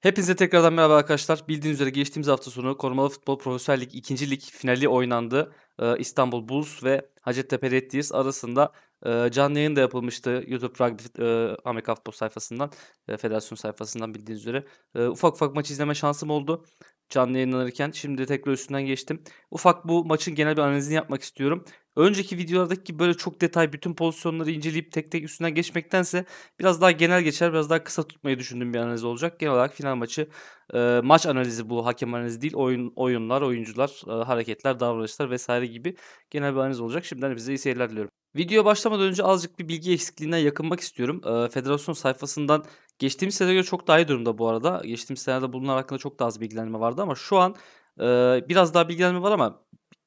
Hepinize tekrardan merhaba arkadaşlar. Bildiğiniz üzere geçtiğimiz hafta sonu Korumalı Futbol Profesyonel Lig 2. Lig finali oynandı. Ee, İstanbul Bulls ve Hacettepe Red Deers arasında e, canlı yayın da yapılmıştı YouTube Rugby e, Amerika Futbol sayfasından, e, federasyon sayfasından bildiğiniz üzere. E, ufak ufak maç izleme şansım oldu canlı yayınlanırken. Şimdi tekrar üstünden geçtim. Ufak bu maçın genel bir analizini yapmak istiyorum. Önceki videolardaki böyle çok detay bütün pozisyonları inceleyip tek tek üstünden geçmektense biraz daha genel geçer, biraz daha kısa tutmayı düşündüğüm bir analiz olacak. Genel olarak final maçı e, maç analizi bu, hakem analizi değil. Oyun oyunlar, oyuncular, e, hareketler, davranışlar vesaire gibi genel bir analiz olacak. Şimdiden bize iyi seyirler diliyorum. Video başlamadan önce azıcık bir bilgi eksikliğinden yakınmak istiyorum. E, federasyon sayfasından Geçtiğimiz seneye göre çok daha iyi durumda bu arada. Geçtiğimiz senelerde bunlar hakkında çok daha az bilgilenme vardı ama şu an e, biraz daha bilgilenme var ama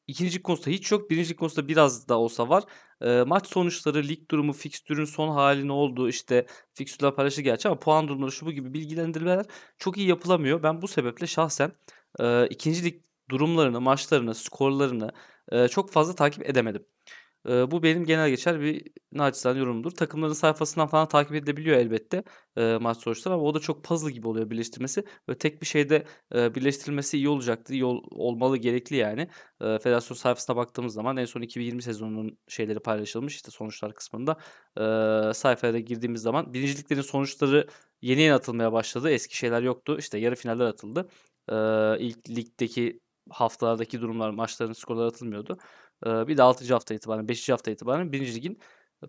ikinci konusunda hiç yok. Birinci konusunda biraz da olsa var. E, maç sonuçları, lig durumu, fikstürün son hali ne oldu? işte fikstürler paylaşıldı gerçi ama puan durumları şu bu gibi bilgilendirmeler çok iyi yapılamıyor. Ben bu sebeple şahsen e, ikinci lig durumlarını, maçlarını, skorlarını e, çok fazla takip edemedim. E, bu benim genel geçer bir naçizane yorumumdur. Takımların sayfasından falan takip edilebiliyor elbette e, maç sonuçları ama o da çok puzzle gibi oluyor birleştirmesi. Böyle tek bir şeyde e, birleştirilmesi iyi olacaktı. İyi ol, olmalı, gerekli yani. E, federasyon sayfasına baktığımız zaman en son 2020 sezonunun şeyleri paylaşılmış işte sonuçlar kısmında. E, sayfaya girdiğimiz zaman birinciliklerin sonuçları yeni yeni atılmaya başladı. Eski şeyler yoktu. İşte yarı finaller atıldı. E, ilk ligdeki haftalardaki durumlar, maçların skorları atılmıyordu bir de 6. hafta itibaren, 5. hafta itibaren 1. ligin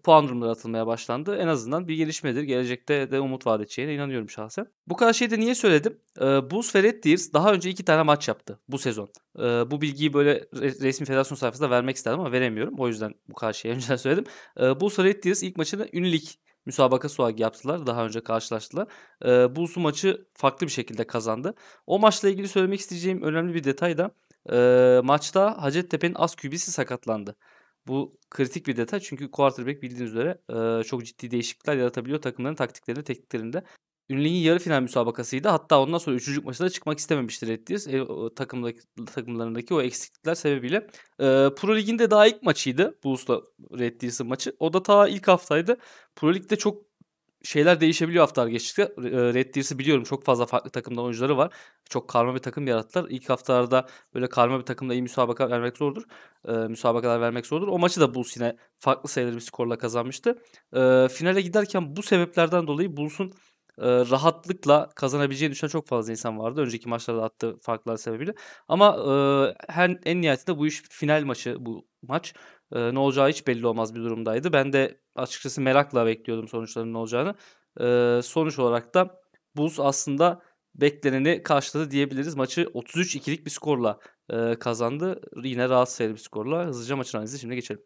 puan durumları atılmaya başlandı. En azından bir gelişmedir. Gelecekte de umut vaat edeceğine inanıyorum şahsen. Bu kadar şeyi de niye söyledim? E, Buz ve Red daha önce iki tane maç yaptı bu sezon. E, bu bilgiyi böyle resmi federasyon sayfasında vermek istedim ama veremiyorum. O yüzden bu kadar şeyi önceden söyledim. E, Buz ve Red ilk maçını Unilik müsabakası olarak yaptılar. Daha önce karşılaştılar. E, Buz'u maçı farklı bir şekilde kazandı. O maçla ilgili söylemek isteyeceğim önemli bir detay da e, maçta Hacettepe'nin az kübisi sakatlandı. Bu kritik bir detay çünkü quarterback bildiğiniz üzere e, çok ciddi değişiklikler yaratabiliyor takımların taktiklerinde, tekniklerinde. Ünlü'nün yarı final müsabakasıydı. Hatta ondan sonra üçüncü maçta çıkmak istememiştir Reddies. E, takımdaki, takımlarındaki o eksiklikler sebebiyle. E, Pro Lig'in de daha ilk maçıydı. Bulls'la Reddies'in maçı. O da ta ilk haftaydı. Pro Lig'de çok şeyler değişebiliyor haftalar geçtikçe. E, Red Deers'i biliyorum çok fazla farklı takımda oyuncuları var. Çok karma bir takım yarattılar. İlk haftalarda böyle karma bir takımda iyi müsabaka vermek zordur. E, müsabakalar vermek zordur. O maçı da Bulls yine farklı sayıları bir skorla kazanmıştı. E, finale giderken bu sebeplerden dolayı Bulls'un e, rahatlıkla kazanabileceğini düşünen çok fazla insan vardı. Önceki maçlarda attığı farklar sebebiyle. Ama e, her, en nihayetinde bu iş final maçı bu maç e, ne olacağı hiç belli olmaz bir durumdaydı. Ben de açıkçası merakla bekliyordum sonuçların ne olacağını. E, sonuç olarak da Bulls aslında bekleneni karşıladı diyebiliriz. Maçı 33-2'lik bir skorla e, kazandı. Yine rahatsız edici bir skorla. Hızlıca maçın analizi şimdi geçelim.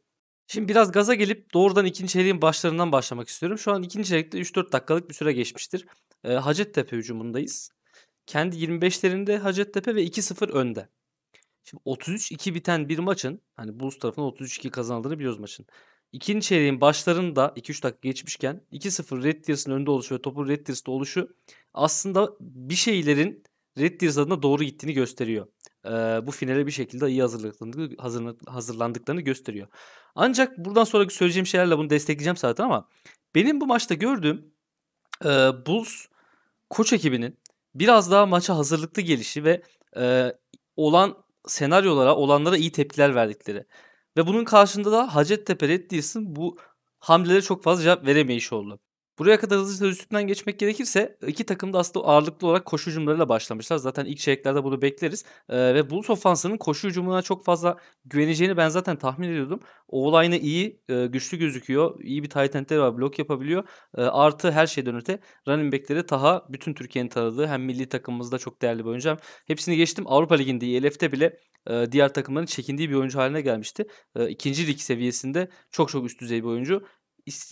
Şimdi biraz gaza gelip doğrudan ikinci çeyreğin başlarından başlamak istiyorum. Şu an ikinci çeyrekte 3-4 dakikalık bir süre geçmiştir. E, Hacettepe hücumundayız. Kendi 25'lerinde Hacettepe ve 2-0 önde. Şimdi 33-2 biten bir maçın hani Bulls tarafından 33-2 kazanıldığını biliyoruz maçın. İkinci çeyreğin başlarında 2-3 dakika geçmişken 2-0 Red Deers'ın önünde oluşu ve topun Red Deers'te oluşu aslında bir şeylerin Red Deers adına doğru gittiğini gösteriyor. Ee, bu finale bir şekilde iyi hazırlandık, hazırlandıklarını gösteriyor. Ancak buradan sonraki söyleyeceğim şeylerle bunu destekleyeceğim zaten ama benim bu maçta gördüğüm e, Bulls koç ekibinin biraz daha maça hazırlıklı gelişi ve e, olan senaryolara, olanlara iyi tepkiler verdikleri. Ve bunun karşında da Hacettepe Red Deers'in bu hamlelere çok fazla cevap veremeyiş oldu. Buraya kadar hızlıca üstünden geçmek gerekirse iki takım da aslında ağırlıklı olarak koşu hücumlarıyla başlamışlar. Zaten ilk çeyreklerde bunu bekleriz. Ee, ve Bulls ofansının koşu hücumuna çok fazla güveneceğini ben zaten tahmin ediyordum. Oğlayna iyi, e, güçlü gözüküyor. İyi bir tight endleri var, blok yapabiliyor. E, artı her şeyden öte running backleri Taha bütün Türkiye'nin tanıdığı hem milli takımımızda çok değerli bir oyuncu hepsini geçtim Avrupa Ligi'nde, ELF'de bile e, diğer takımların çekindiği bir oyuncu haline gelmişti. E, ikinci lig seviyesinde çok çok üst düzey bir oyuncu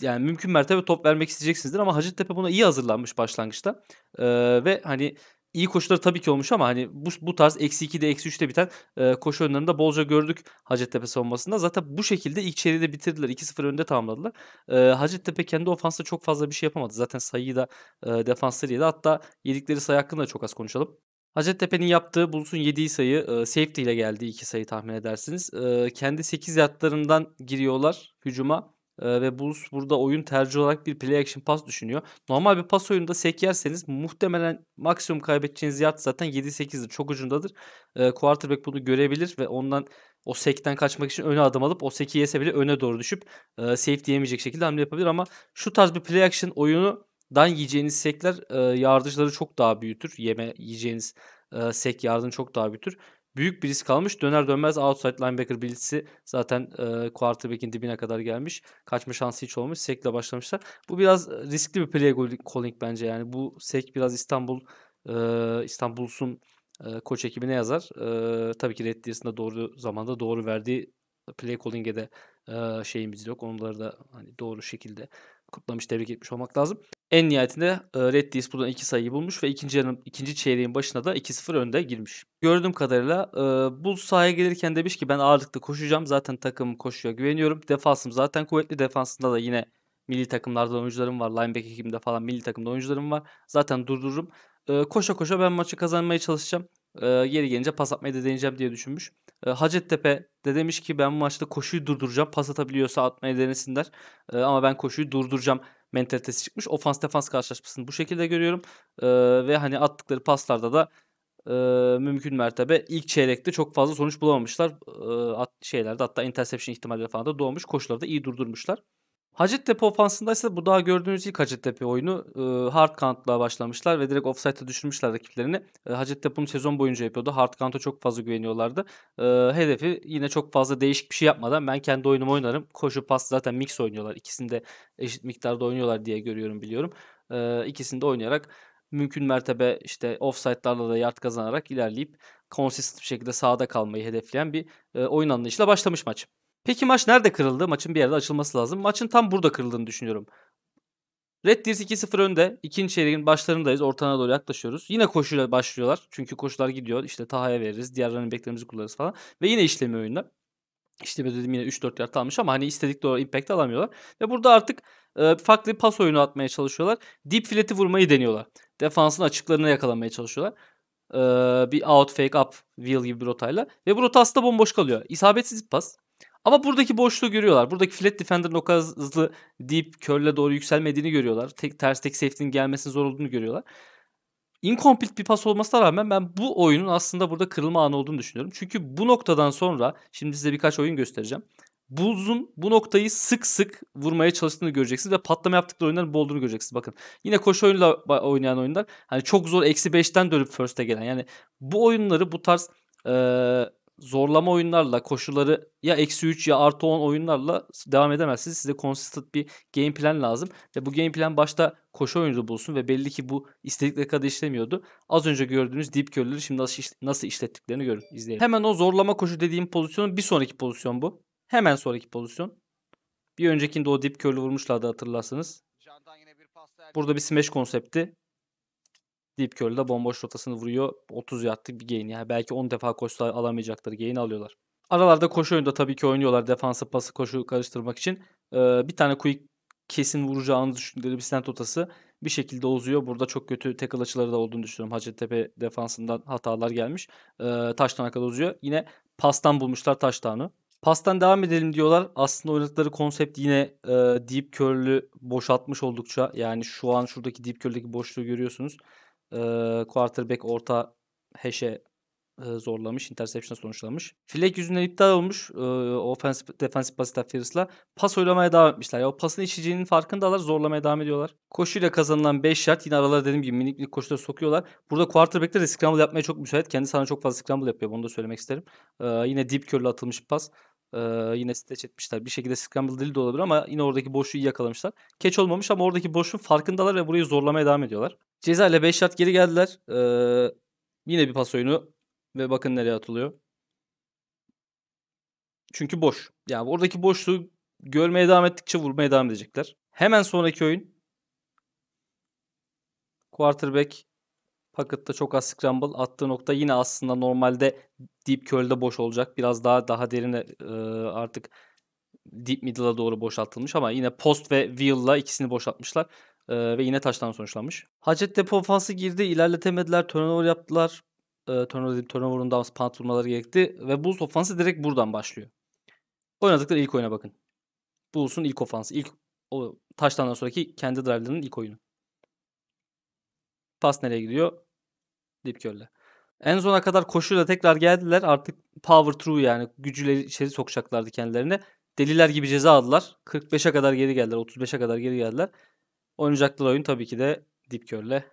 yani mümkün mertebe top vermek isteyeceksinizdir ama Hacettepe buna iyi hazırlanmış başlangıçta. Ee, ve hani iyi koşuları tabii ki olmuş ama hani bu, bu tarz eksi 2'de eksi 3'te biten e, koşu önlerinde bolca gördük Hacettepe savunmasında. Zaten bu şekilde ilk çeyreği de bitirdiler. 2-0 önde tamamladılar. E, Hacettepe kendi ofansta çok fazla bir şey yapamadı. Zaten sayıyı da e, defansları yedi. Hatta yedikleri sayı hakkında da çok az konuşalım. Hacettepe'nin yaptığı bulsun 7 sayı e, safety ile geldi iki sayı tahmin edersiniz. E, kendi 8 yatlarından giriyorlar hücuma ve Bulls burada oyun tercih olarak bir play action pas düşünüyor. Normal bir pas oyununda sek yerseniz muhtemelen maksimum kaybedeceğiniz yat zaten 7-8'dir. Çok ucundadır. Ee, quarterback bunu görebilir ve ondan o sekten kaçmak için öne adım alıp o seki yese bile öne doğru düşüp e, safety yemeyecek şekilde hamle yapabilir ama şu tarz bir play action oyunu dan yiyeceğiniz sekler e, yardımcıları çok daha büyütür. Yeme yiyeceğiniz e, sek yardım çok daha büyütür büyük bir risk almış. Döner dönmez outside linebacker bilgisi zaten e, quarterback'in dibine kadar gelmiş. Kaçma şansı hiç olmamış Sekle başlamışlar. Bu biraz e, riskli bir play calling bence yani. Bu sek biraz İstanbul e, İstanbul'sun e, koç ekibine yazar. E, tabii ki Red Deers'ın doğru zamanda doğru verdiği play calling'e de e, şeyimiz yok. Onları da hani doğru şekilde kutlamış, tebrik etmiş olmak lazım. En nihayetinde e, Red Dees buradan iki sayıyı bulmuş ve ikinci, yarım, ikinci çeyreğin başına da 2-0 önde girmiş. Gördüğüm kadarıyla e, bu sahaya gelirken demiş ki ben ağırlıklı koşacağım. Zaten takım koşuyor. güveniyorum. Defansım zaten kuvvetli. Defansında da yine milli takımlarda oyuncularım var. Linebacker ekibimde falan milli takımda oyuncularım var. Zaten durdururum. E, koşa koşa ben maçı kazanmaya çalışacağım. Geri gelince pas atmayı da deneyeceğim diye düşünmüş. Hacettepe de demiş ki ben bu maçta koşuyu durduracağım. Pas atabiliyorsa atmaya denesinler. Ama ben koşuyu durduracağım mentalitesi çıkmış. Ofans defans karşılaşmasını bu şekilde görüyorum. E, ve hani attıkları paslarda da e, mümkün mertebe ilk çeyrekte çok fazla sonuç bulamamışlar. E, at, şeylerde hatta interception ihtimalleri falan da doğmuş. Koşuları da iyi durdurmuşlar. Hacettepe ofansında ise bu daha gördüğünüz ilk Hacettepe oyunu e, hard count'la başlamışlar ve direkt offside'a düşürmüşler rakiplerini. E, ee, Hacettepe bunu sezon boyunca yapıyordu. Hard count'a çok fazla güveniyorlardı. E, hedefi yine çok fazla değişik bir şey yapmadan ben kendi oyunumu oynarım. Koşu pas zaten mix oynuyorlar. İkisini eşit miktarda oynuyorlar diye görüyorum biliyorum. E, ikisini oynayarak mümkün mertebe işte offside'larla da yard kazanarak ilerleyip konsist bir şekilde sahada kalmayı hedefleyen bir e, oyun anlayışıyla başlamış maç. Peki maç nerede kırıldı? Maçın bir yerde açılması lazım. Maçın tam burada kırıldığını düşünüyorum. Red Deers 2-0 önde. İkinci çeyreğin başlarındayız. Ortana doğru yaklaşıyoruz. Yine koşuyla başlıyorlar. Çünkü koşular gidiyor. İşte Taha'ya veririz. Diğer running backlerimizi kullanırız falan. Ve yine işlemi oyunlar. İşlemi dedim yine 3-4 yard almış ama hani istedik doğru impact alamıyorlar. Ve burada artık e, farklı bir pas oyunu atmaya çalışıyorlar. Deep fileti vurmayı deniyorlar. Defansın açıklarını yakalamaya çalışıyorlar. E, bir out fake up wheel gibi bir rotayla. Ve bu rota aslında bomboş kalıyor. İsabetsiz bir pas. Ama buradaki boşluğu görüyorlar. Buradaki flat defender'ın o kadar hızlı deep curl'e doğru yükselmediğini görüyorlar. Tek ters tek safety'nin gelmesinin zor olduğunu görüyorlar. Incomplete bir pas olmasına rağmen ben bu oyunun aslında burada kırılma anı olduğunu düşünüyorum. Çünkü bu noktadan sonra şimdi size birkaç oyun göstereceğim. Bulls'un bu noktayı sık sık vurmaya çalıştığını göreceksiniz ve patlama yaptıkları oyunların bu olduğunu göreceksiniz. Bakın yine koşu oyunla oynayan oyunlar hani çok zor eksi 5'ten dönüp first'e gelen yani bu oyunları bu tarz e, zorlama oyunlarla koşuları ya eksi 3 ya artı 10 oyunlarla devam edemezsiniz. Size consistent bir game plan lazım. Ve bu game plan başta koşu oyunu bulsun ve belli ki bu istedikleri kadar işlemiyordu. Az önce gördüğünüz deep curl'leri şimdi nasıl, nasıl işlettiklerini görün izleyelim. Hemen o zorlama koşu dediğim pozisyonun bir sonraki pozisyon bu. Hemen sonraki pozisyon. Bir öncekinde o deep curl'ü vurmuşlardı hatırlarsanız. Burada bir smash konsepti. Deep Curl de bomboş rotasını vuruyor. 30 yattık bir gain. Yani belki 10 defa koşsa alamayacakları gain alıyorlar. Aralarda koşu oyunda tabii ki oynuyorlar defansı pası koşu karıştırmak için. Ee, bir tane quick kesin vuracağını düşündükleri bir sent rotası bir şekilde uzuyor. Burada çok kötü tackle açıları da olduğunu düşünüyorum. Hacettepe defansından hatalar gelmiş. Ee, taştan arkada uzuyor. Yine pastan bulmuşlar taştanı. Pastan devam edelim diyorlar. Aslında oynadıkları konsept yine e, deep curl'ü boşaltmış oldukça yani şu an şuradaki deep curl'deki boşluğu görüyorsunuz e, quarterback orta heşe e, zorlamış. Interception'a sonuçlamış. Flag yüzünden iptal olmuş e, offensive, defensive pass interference'la. Pas oylamaya devam etmişler. Ya, o pasın içeceğinin farkındalar. Zorlamaya devam ediyorlar. Koşuyla kazanılan 5 yard yine aralara dediğim gibi minik minik koşuları sokuyorlar. Burada quarterback'ler de scramble yapmaya çok müsait. Kendi sana çok fazla scramble yapıyor. Bunu da söylemek isterim. E, yine deep curl'e atılmış pas. Ee, yine stretch etmişler. Bir şekilde scramble dili de olabilir ama yine oradaki boşluğu iyi yakalamışlar. Keç olmamış ama oradaki boşluğun farkındalar ve burayı zorlamaya devam ediyorlar. Ceza ile 5 yard geri geldiler. Ee, yine bir pas oyunu ve bakın nereye atılıyor. Çünkü boş. Yani oradaki boşluğu görmeye devam ettikçe vurmaya devam edecekler. Hemen sonraki oyun quarterback Pocket'ta çok az scramble. Attığı nokta yine aslında normalde deep curl'de boş olacak. Biraz daha daha derine e, artık deep middle'a doğru boşaltılmış ama yine post ve wheel'la ikisini boşaltmışlar e, ve yine taştan sonuçlanmış. Hacettepe ofansı girdi, ilerletemediler, turnover yaptılar. E, turnover, turnover'un da punt vurmaları gerekti ve Bulls ofansı direkt buradan başlıyor. Oynadıkları ilk oyuna bakın. Bulls'un ilk ofansı, ilk o taştandan sonraki kendi drive'larının ilk oyunu. Pas nereye gidiyor? Deep Curl'e. En sona kadar koşuyla tekrar geldiler. Artık power through yani gücüyle içeri sokacaklardı kendilerine. Deliler gibi ceza aldılar. 45'e kadar geri geldiler. 35'e kadar geri geldiler. Oynayacakları oyun tabii ki de Deep Curl'le.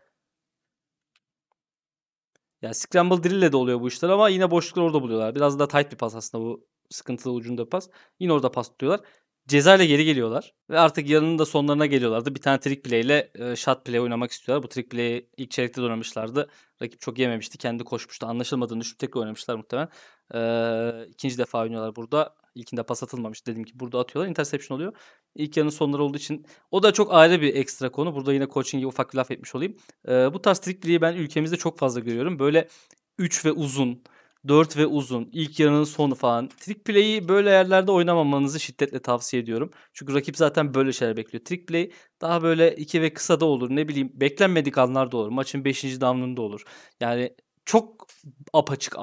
Yani Scramble Drill ile de oluyor bu işler ama yine boşlukları orada buluyorlar. Biraz daha tight bir pas aslında bu sıkıntılı ucunda pas. Yine orada pas tutuyorlar. Ceza ile geri geliyorlar. Ve artık yarının da sonlarına geliyorlardı. Bir tane trick play ile e, shot play oynamak istiyorlar. Bu trick play'i ilk çeyrekte de oynamışlardı. Rakip çok yememişti. Kendi koşmuştu. Anlaşılmadığını düşünüp tekrar oynamışlar muhtemelen. E, ikinci defa oynuyorlar burada. İlkinde pas atılmamış. Dedim ki burada atıyorlar. Interception oluyor. İlk yarının sonları olduğu için o da çok ayrı bir ekstra konu. Burada yine gibi ufak bir laf etmiş olayım. Ee, bu tarz trikliği ben ülkemizde çok fazla görüyorum. Böyle 3 ve uzun, 4 ve uzun, ilk yarının sonu falan. Trick play'i böyle yerlerde oynamamanızı şiddetle tavsiye ediyorum. Çünkü rakip zaten böyle şeyler bekliyor. Trick play daha böyle 2 ve kısa da olur. Ne bileyim beklenmedik anlar da olur. Maçın 5. down'ında olur. Yani çok apaçık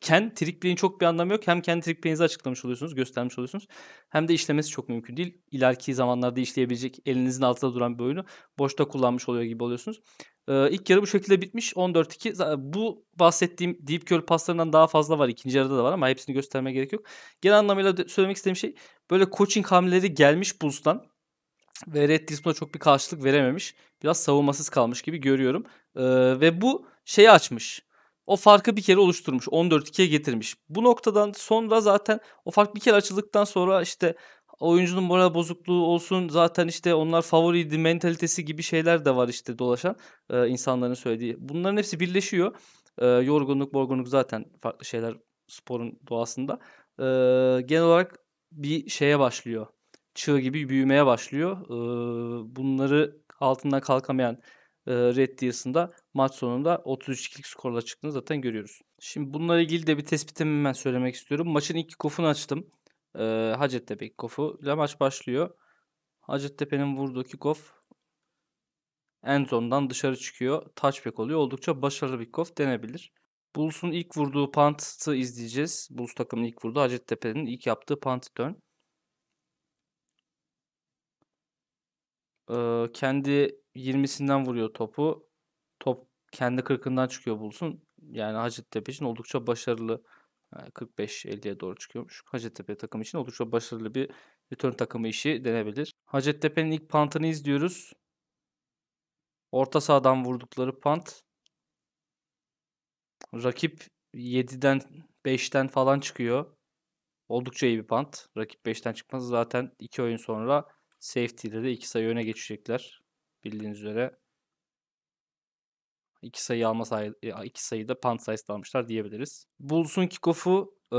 kendi tripleyin çok bir anlamı yok. Hem kendi triplerinizi açıklamış oluyorsunuz, göstermiş oluyorsunuz. Hem de işlemesi çok mümkün değil. İleriki zamanlarda işleyebilecek elinizin altında duran bir oyunu boşta kullanmış oluyor gibi oluyorsunuz. Ee, ilk yarı bu şekilde bitmiş 14-2. Bu bahsettiğim deep curl paslarından daha fazla var. İkinci yarıda da var ama hepsini göstermeye gerek yok. Genel anlamıyla söylemek istediğim şey böyle coaching hamleleri gelmiş Bulls'tan ve Red Disma'da çok bir karşılık verememiş. Biraz savunmasız kalmış gibi görüyorum. Ee, ve bu şeyi açmış o farkı bir kere oluşturmuş. 14-2'ye getirmiş. Bu noktadan sonra zaten o fark bir kere açıldıktan sonra işte oyuncunun moral bozukluğu olsun zaten işte onlar favoriydi mentalitesi gibi şeyler de var işte dolaşan e, insanların söylediği. Bunların hepsi birleşiyor. E, yorgunluk, borgunluk zaten farklı şeyler sporun doğasında. E, genel olarak bir şeye başlıyor. Çığ gibi büyümeye başlıyor. E, bunları altından kalkamayan e, reddiyasında maç sonunda 33 skorla çıktığını zaten görüyoruz. Şimdi bununla ilgili de bir tespitimi hemen söylemek istiyorum. Maçın ilk kofunu açtım. E, Hacettepe kofu. ile maç başlıyor. Hacettepe'nin vurduğu kickoff en zondan dışarı çıkıyor. Touchback oluyor. Oldukça başarılı bir kickoff denebilir. Bulls'un ilk vurduğu pantı izleyeceğiz. Bulls takımının ilk vurduğu Hacettepe'nin ilk yaptığı punt turn. Ee, kendi 20'sinden vuruyor topu. Top kendi 40'ından çıkıyor bulsun. Yani Hacettepe için oldukça başarılı. 45-50'ye e, doğru çıkıyormuş. Hacettepe takımı için oldukça başarılı bir return takımı işi denebilir. Hacettepe'nin ilk pantını izliyoruz. Orta sahadan vurdukları pant. Rakip 7'den 5'ten falan çıkıyor. Oldukça iyi bir pant. Rakip 5'ten çıkması zaten 2 oyun sonra safety ile de 2 sayı öne geçecekler. Bildiğiniz üzere iki sayı alma e, sayı, iki sayıda punt size almışlar diyebiliriz. Bulls'un kickoff'u e,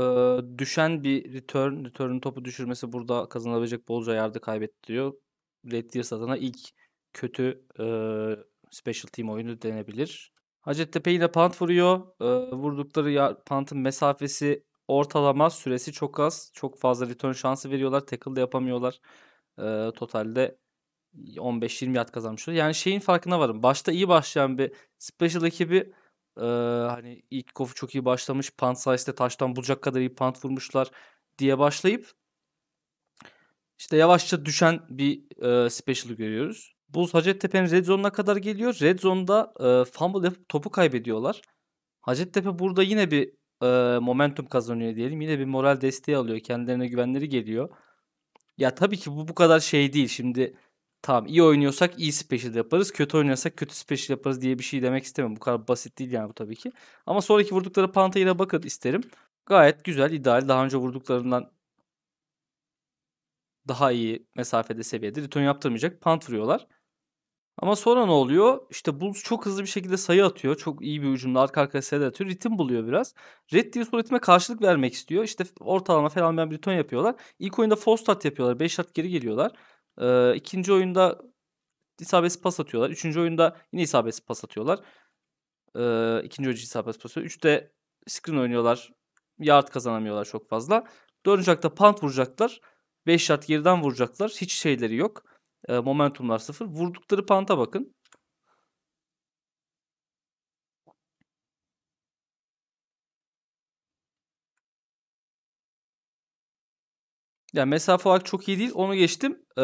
düşen bir return, return'ın topu düşürmesi burada kazanabilecek bolca yardı kaybettiriyor. Red Deer adına ilk kötü e, special team oyunu denebilir. Hacettepe yine punt vuruyor. E, vurdukları ya, punt'ın mesafesi ortalama, süresi çok az. Çok fazla return şansı veriyorlar. Tackle de yapamıyorlar. E, totalde 15-20 yat kazanmış oluyor. Yani şeyin farkına varım. Başta iyi başlayan bir special ekibi e, hani ilk kofu çok iyi başlamış. Punt sayesinde taştan bulacak kadar iyi pant vurmuşlar diye başlayıp işte yavaşça düşen bir e, special görüyoruz. Bu Hacettepe'nin red zone'una kadar geliyor. Red zone'da e, fumble yapıp topu kaybediyorlar. Hacettepe burada yine bir e, momentum kazanıyor diyelim. Yine bir moral desteği alıyor. Kendilerine güvenleri geliyor. Ya tabii ki bu bu kadar şey değil. Şimdi Tamam iyi oynuyorsak iyi special yaparız. Kötü oynuyorsak kötü special yaparız diye bir şey demek istemem. Bu kadar basit değil yani bu tabii ki. Ama sonraki vurdukları Pantayla bakın isterim. Gayet güzel, ideal. Daha önce vurduklarından daha iyi mesafede seviyede. Return yaptırmayacak. Pant vuruyorlar. Ama sonra ne oluyor? İşte Bulls çok hızlı bir şekilde sayı atıyor. Çok iyi bir hücumda arka arkaya sayı atıyor. Ritim buluyor biraz. Red Deus bu ritme karşılık vermek istiyor. İşte ortalama falan bir return yapıyorlar. İlk oyunda false start yapıyorlar. 5 şart geri geliyorlar. Ee, ikinci oyunda isabetsiz pas atıyorlar. Üçüncü oyunda yine isabetsiz pas atıyorlar. Ee, ikinci oyuncu isabetsiz pas atıyor. Üçte screen oynuyorlar. Yard kazanamıyorlar çok fazla. Dördüncü hakta punt vuracaklar. Beş yard geriden vuracaklar. Hiç şeyleri yok. Ee, momentumlar sıfır. Vurdukları panta bakın. Yani mesafe olarak çok iyi değil. Onu geçtim. Ee,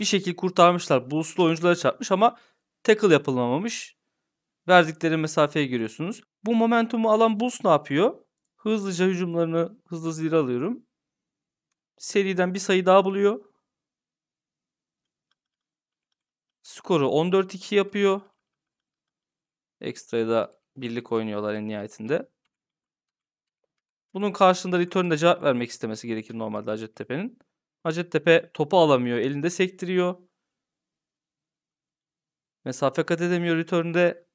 bir şekilde kurtarmışlar. Bulls'lu oyunculara çarpmış ama tackle yapılamamış. Verdikleri mesafeye görüyorsunuz. Bu momentumu alan Bulls ne yapıyor? Hızlıca hücumlarını hızlı zira alıyorum. Seriden bir sayı daha buluyor. Skoru 14-2 yapıyor. Ekstra'da birlik oynuyorlar en nihayetinde. Bunun karşılığında return'de cevap vermek istemesi gerekir normalde Hacettepe'nin. Hacettepe topu alamıyor. Elinde sektiriyor. Mesafe kat edemiyor return'de.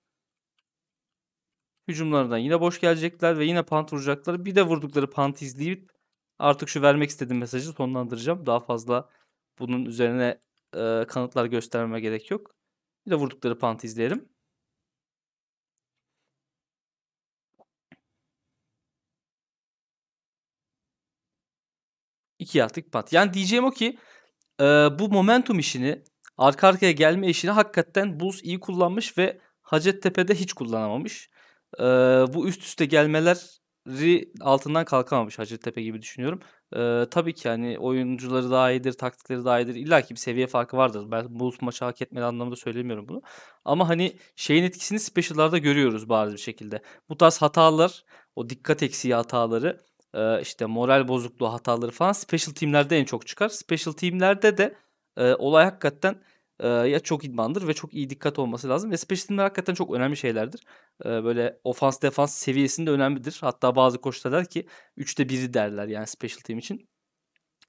Hücumlarından yine boş gelecekler ve yine pant vuracaklar. Bir de vurdukları pant izleyip artık şu vermek istediğim mesajı sonlandıracağım. Daha fazla bunun üzerine e, kanıtlar göstermeme gerek yok. Bir de vurdukları pant izleyelim. iki yastık pat. Yani diyeceğim o ki e, bu momentum işini arka arkaya gelme işini hakikaten Bulls iyi kullanmış ve Hacettepe'de hiç kullanamamış. E, bu üst üste gelmeleri altından kalkamamış Hacettepe gibi düşünüyorum. E, tabii ki yani oyuncuları daha iyidir, taktikleri daha iyidir. İlla ki bir seviye farkı vardır. Ben Bulls maçı hak etmeli anlamda söylemiyorum bunu. Ama hani şeyin etkisini special'larda görüyoruz bazı bir şekilde. Bu tarz hatalar, o dikkat eksiği hataları e, işte moral bozukluğu hataları falan special teamlerde en çok çıkar. Special teamlerde de e, olay hakikaten e, ya çok idmandır ve çok iyi dikkat olması lazım. Ve special teamler hakikaten çok önemli şeylerdir. E, böyle ofans defans seviyesinde önemlidir. Hatta bazı koçlar der ki 3'te 1'i derler yani special team için.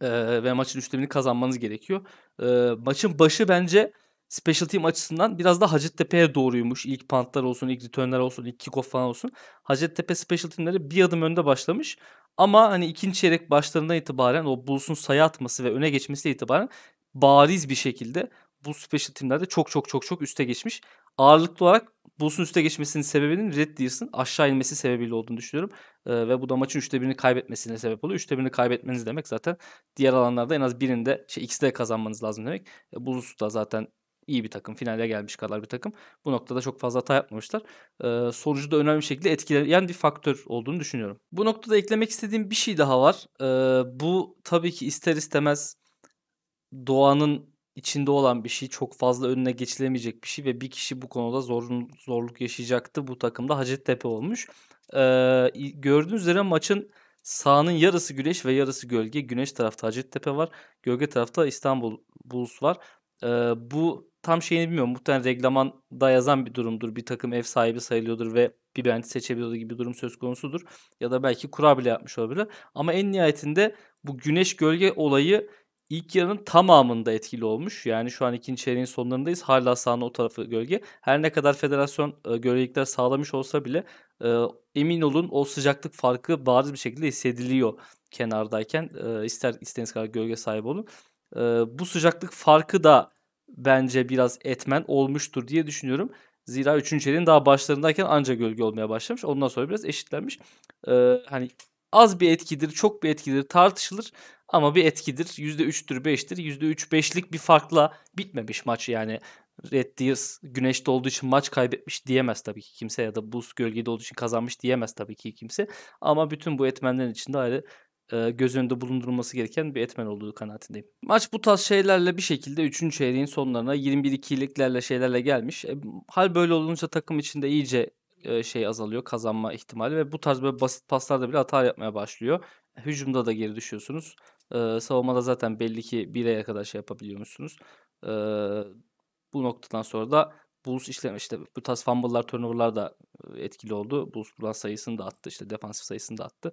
E, ve maçın 3'te 1'ini kazanmanız gerekiyor. E, maçın başı bence special team açısından biraz da Hacettepe'ye doğruymuş. İlk pantlar olsun, ilk returnler olsun, ilk kickoff falan olsun. Hacettepe special teamleri bir adım önde başlamış. Ama hani ikinci çeyrek başlarından itibaren o Bulls'un sayı atması ve öne geçmesi itibaren bariz bir şekilde bu special teamlerde çok çok çok çok üste geçmiş. Ağırlıklı olarak Bulls'un üste geçmesinin sebebinin Red Deers'ın aşağı inmesi sebebiyle olduğunu düşünüyorum. Ee, ve bu da maçın 3'te 1'ini kaybetmesine sebep oluyor. 3'te 1'ini kaybetmeniz demek zaten diğer alanlarda en az birinde şey, ikisi de kazanmanız lazım demek. E, Bulls da zaten iyi bir takım. Finale gelmiş kadar bir takım. Bu noktada çok fazla hata yapmamışlar. Ee, sonucu da önemli şekilde etkileyen bir faktör olduğunu düşünüyorum. Bu noktada eklemek istediğim bir şey daha var. Ee, bu tabii ki ister istemez doğanın içinde olan bir şey çok fazla önüne geçilemeyecek bir şey ve bir kişi bu konuda zorun, zorluk yaşayacaktı. Bu takımda Hacettepe olmuş. Ee, gördüğünüz üzere maçın sahanın yarısı güneş ve yarısı gölge. Güneş tarafta Hacettepe var. Gölge tarafta İstanbul Bulls var. E, bu tam şeyini bilmiyorum. Muhtemelen reglamanda yazan bir durumdur. Bir takım ev sahibi sayılıyordur ve bir beğenti seçebiliyordu gibi bir durum söz konusudur. Ya da belki kura bile yapmış olabilir. Ama en nihayetinde bu güneş gölge olayı ilk yarının tamamında etkili olmuş. Yani şu an ikinci çeyreğin sonlarındayız. Hala sahanın o tarafı gölge. Her ne kadar federasyon e, gölgelikler sağlamış olsa bile e, emin olun o sıcaklık farkı bariz bir şekilde hissediliyor kenardayken. E, ister istediğiniz kadar gölge sahibi olun e, bu sıcaklık farkı da bence biraz etmen olmuştur diye düşünüyorum. Zira 3. çeyreğin daha başlarındayken anca gölge olmaya başlamış. Ondan sonra biraz eşitlenmiş. E, hani az bir etkidir, çok bir etkidir tartışılır ama bir etkidir. %3'tür, 5'tir. %3-5'lik bir farkla bitmemiş maç yani. Red Deers güneşte olduğu için maç kaybetmiş diyemez tabii ki kimse ya da buz gölgede olduğu için kazanmış diyemez tabii ki kimse. Ama bütün bu etmenlerin içinde ayrı e, göz önünde bulundurulması gereken bir etmen olduğu kanaatindeyim. Maç bu tarz şeylerle bir şekilde 3. çeyreğin sonlarına 21-2'liklerle şeylerle gelmiş. E, hal böyle olunca takım içinde iyice e, şey azalıyor kazanma ihtimali ve bu tarz böyle basit paslarda bile hata yapmaya başlıyor. Hücumda da geri düşüyorsunuz. E, savunmada zaten belli ki 1'e kadar şey yapabiliyormuşsunuz. E, bu noktadan sonra da Bulls işleme işte bu tarz fumble'lar, turnover'lar da e, etkili oldu. Bulls bulan sayısını da attı işte defansif sayısını da attı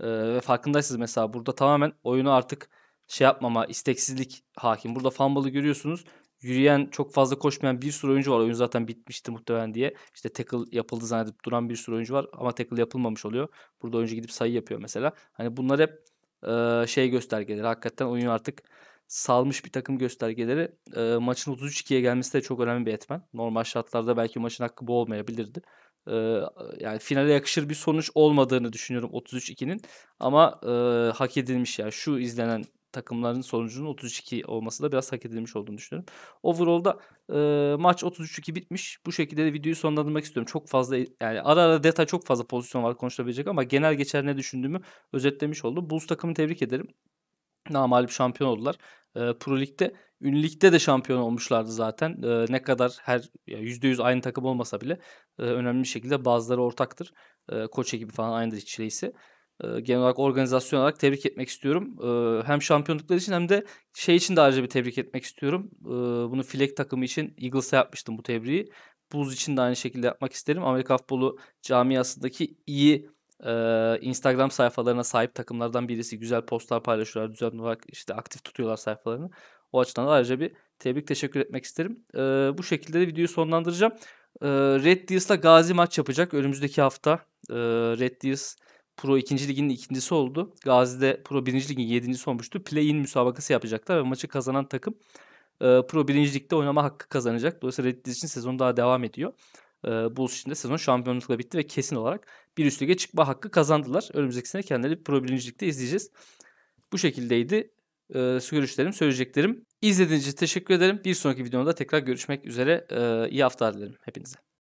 ve farkındaysınız mesela burada tamamen oyunu artık şey yapmama, isteksizlik hakim. Burada fumble'ı görüyorsunuz. Yürüyen, çok fazla koşmayan bir sürü oyuncu var. Oyun zaten bitmişti muhtemelen diye. İşte tackle yapıldı zannedip duran bir sürü oyuncu var ama tackle yapılmamış oluyor. Burada oyuncu gidip sayı yapıyor mesela. Hani bunlar hep e, şey göstergeleri. Hakikaten oyun artık salmış bir takım göstergeleri. E, maçın 33-2'ye gelmesi de çok önemli bir etmen. Normal şartlarda belki maçın hakkı bu olmayabilirdi yani finale yakışır bir sonuç olmadığını düşünüyorum 33-2'nin. Ama e, hak edilmiş yani şu izlenen takımların sonucunun 32 olması da biraz hak edilmiş olduğunu düşünüyorum. Overall'da e, maç 33-2 bitmiş. Bu şekilde de videoyu sonlandırmak istiyorum. Çok fazla yani ara ara detay çok fazla pozisyon var konuşulabilecek ama genel geçer ne düşündüğümü özetlemiş oldum. Bulls takımı tebrik ederim. Namalip şampiyon oldular. E, Pro Lig'de, Ün de şampiyon olmuşlardı zaten. E, ne kadar her yüzde yüz aynı takım olmasa bile e, önemli bir şekilde bazıları ortaktır. E, koç ekibi falan aynıdır işçileyse. E, genel olarak organizasyon olarak tebrik etmek istiyorum. E, hem şampiyonlukları için hem de şey için de ayrıca bir tebrik etmek istiyorum. E, bunu Filek takımı için Eagles'a yapmıştım bu tebriği. Buz için de aynı şekilde yapmak isterim. Amerika futbolu camiasındaki iyi e, Instagram sayfalarına sahip takımlardan birisi. Güzel postlar paylaşıyorlar. Düzenli olarak işte aktif tutuyorlar sayfalarını. O açıdan da ayrıca bir tebrik teşekkür etmek isterim. E, bu şekilde de videoyu sonlandıracağım. Ee, Red Deers'la Gazi maç yapacak önümüzdeki hafta. Ee, Red Deers Pro 2. Lig'in ikincisi oldu. Gazi'de Pro 1. Lig'in 7. olmuştu. Play-in müsabakası yapacaklar ve maçı kazanan takım e, Pro 1. Lig'de oynama hakkı kazanacak. Dolayısıyla Red Deers için sezon daha devam ediyor. E, Bulls için de sezon şampiyonlukla bitti ve kesin olarak bir üst lige çıkma hakkı kazandılar. Önümüzdeki sene kendileri Pro 1. Lig'de izleyeceğiz. Bu şekildeydi e, görüşlerim, söyleyeceklerim. İzlediğiniz için teşekkür ederim. Bir sonraki videomda tekrar görüşmek üzere. E, iyi haftalar dilerim hepinize.